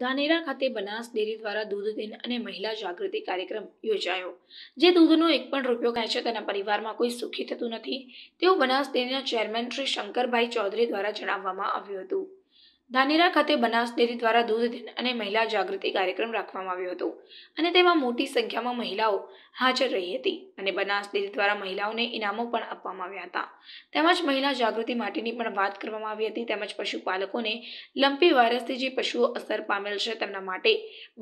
ધાનેરા ખાતે બનાસ ડેરી દ્વારા દૂધ દિન અને મહિલા જાગૃતિ કાર્યક્રમ યોજાયો જે દૂધનો એક પણ રૂપિયો ખાય છે તેના પરિવારમાં કોઈ સુખી થતું નથી તેવું બનાસ ડેરીના ચેરમેન શ્રી શંકરભાઈ ચૌધરી દ્વારા જણાવવામાં આવ્યું હતું ધાનેરા ખાતે બનાસ ડેરી દ્વારા દૂધ દિન અને મહિલા જાગૃતિ કાર્યક્રમ રાખવામાં આવ્યો હતો અને તેમાં મોટી સંખ્યામાં મહિલાઓ હાજર રહી હતી અને બનાસ ડેરી દ્વારા મહિલાઓને ઇનામો પણ આપવામાં આવ્યા હતા તેમજ મહિલા જાગૃતિ માટેની પણ વાત કરવામાં આવી હતી તેમજ પશુપાલકોને લંપી વાયરસથી જે પશુઓ અસર પામેલ છે તેમના માટે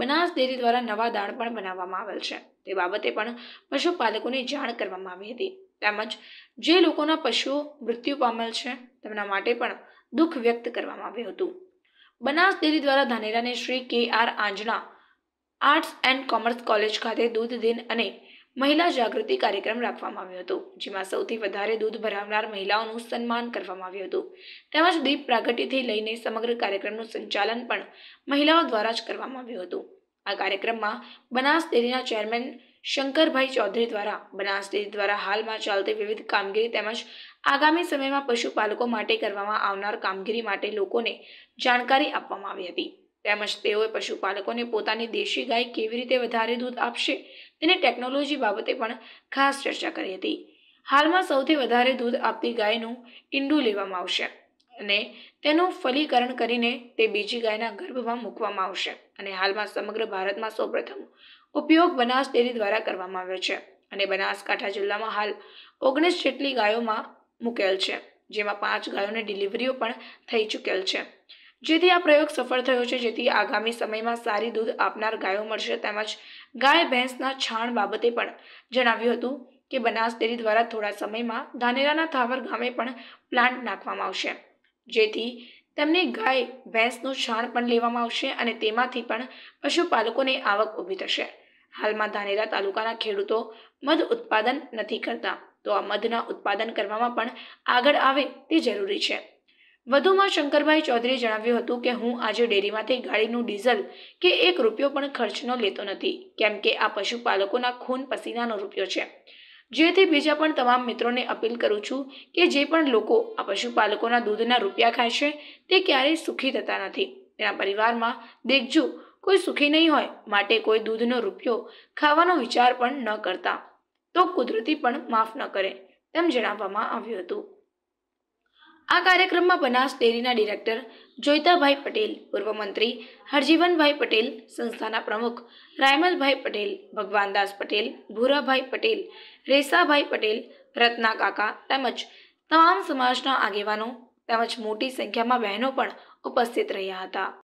બનાસ ડેરી દ્વારા નવા દાણ પણ બનાવવામાં આવેલ છે તે બાબતે પણ પશુપાલકોને જાણ કરવામાં આવી હતી તેમજ જે લોકોના પશુઓ મૃત્યુ પામેલ છે તેમના માટે પણ દુઃખ વ્યક્ત કરવામાં આવ્યું હતું બનાસ ડેરી દ્વારા ધાનેરાને Shri K R Anjana arts and commerce college ખાતે દૂધ દિન અને મહિલા જાગૃતિ કાર્યક્રમ રાખવામાં આવ્યો હતો જેમાં સૌથી વધારે દૂધ ભરાવનાર મહિલાઓનું સન્માન કરવામાં આવ્યું હતું તેમજ દીપ પ્રાગટ્યથી લઈને સમગ્ર કાર્યક્રમનું સંચાલન પણ મહિલાઓ દ્વારા જ કરવામાં આવ્યું હતું આ કાર્યક્રમમાં બનાસ ડેરીના ચેરમેન શંકરભાઈ ચૌધરી દ્વારા બનાસ ડેરી દ્વારા હાલમાં ચાલતી વિવિધ કામગીરી તેમજ આગામી સમયમાં પશુપાલકો માટે કરવામાં આવનાર કામગીરી માટે લોકોને જાણકારી આપવામાં આવી હતી તેમજ તેઓએ પશુપાલકોને પોતાની દેશી ગાય કેવી રીતે વધારે દૂધ આપશે તેની ટેકનોલોજી બાબતે પણ ખાસ ચર્ચા કરી હતી હાલમાં સૌથી વધારે દૂધ આપતી ગાયનું ઈંડું લેવામાં આવશે અને તેનું ફલીકરણ કરીને તે બીજી ગાયના ગર્ભમાં મૂકવામાં આવશે અને હાલમાં સમગ્ર ભારતમાં સૌપ્રથમ ઉપયોગ બનાસ ડેરી દ્વારા કરવામાં આવ્યો છે અને બનાસકાંઠા જિલ્લામાં હાલ ઓગણીસ જેટલી ગાયોમાં મૂકેલ છે જેમાં પાંચ ગાયોને ડિલિવરીઓ પણ થઈ ચૂકેલ છે જેથી આ પ્રયોગ સફળ થયો છે જેથી આગામી સમયમાં સારી દૂધ આપનાર ગાયો મળશે તેમજ ગાય ભેંસના છાણ બાબતે પણ જણાવ્યું હતું કે બનાસ ડેરી દ્વારા થોડા સમયમાં ધાનેરાના થાવર ગામે પણ પ્લાન્ટ નાખવામાં આવશે જેથી તેમને ગાય ભેંસનું છાણ પણ લેવામાં આવશે અને તેમાંથી પણ પશુપાલકોને આવક ઊભી થશે હાલમાં ધાનેરા તાલુકાના ખેડૂતો મધ ઉત્પાદન નથી કરતા તો આ મધના ઉત્પાદન કરવામાં પણ આગળ આવે તે જરૂરી છે વધુમાં શંકરભાઈ ચૌધરીએ જણાવ્યું હતું કે હું આજે ડેરીમાંથી ગાડીનું ડીઝલ કે એક રૂપિયો પણ ખર્ચનો લેતો નથી કેમ કે આ પશુપાલકોના ખૂન પસીનાનો રૂપિયો છે જેથી બીજા પણ તમામ મિત્રોને અપીલ કરું છું કે જે પણ લોકો આ પશુપાલકોના દૂધના રૂપિયા ખાય છે તે ક્યારેય સુખી થતા નથી તેના પરિવારમાં દેખજો કોઈ સુખી નહીં હોય માટે કોઈ દૂધનો રૂપિયો ખાવાનો વિચાર પણ ન કરતા તો કુદરતી પણ માફ ન કરે તેમ જણાવવામાં આવ્યું હતું આ કાર્યક્રમમાં બનાસ ડેરીના ડિરેક્ટર જોઈતાભાઈ પટેલ પૂર્વ મંત્રી હરજીવનભાઈ પટેલ સંસ્થાના પ્રમુખ રાયમલભાઈ પટેલ ભગવાનદાસ પટેલ ભૂરાભાઈ પટેલ રેસાભાઈ પટેલ રત્ના કાકા તેમજ તમામ સમાજના આગેવાનો તેમજ મોટી સંખ્યામાં બહેનો પણ ઉપસ્થિત રહ્યા હતા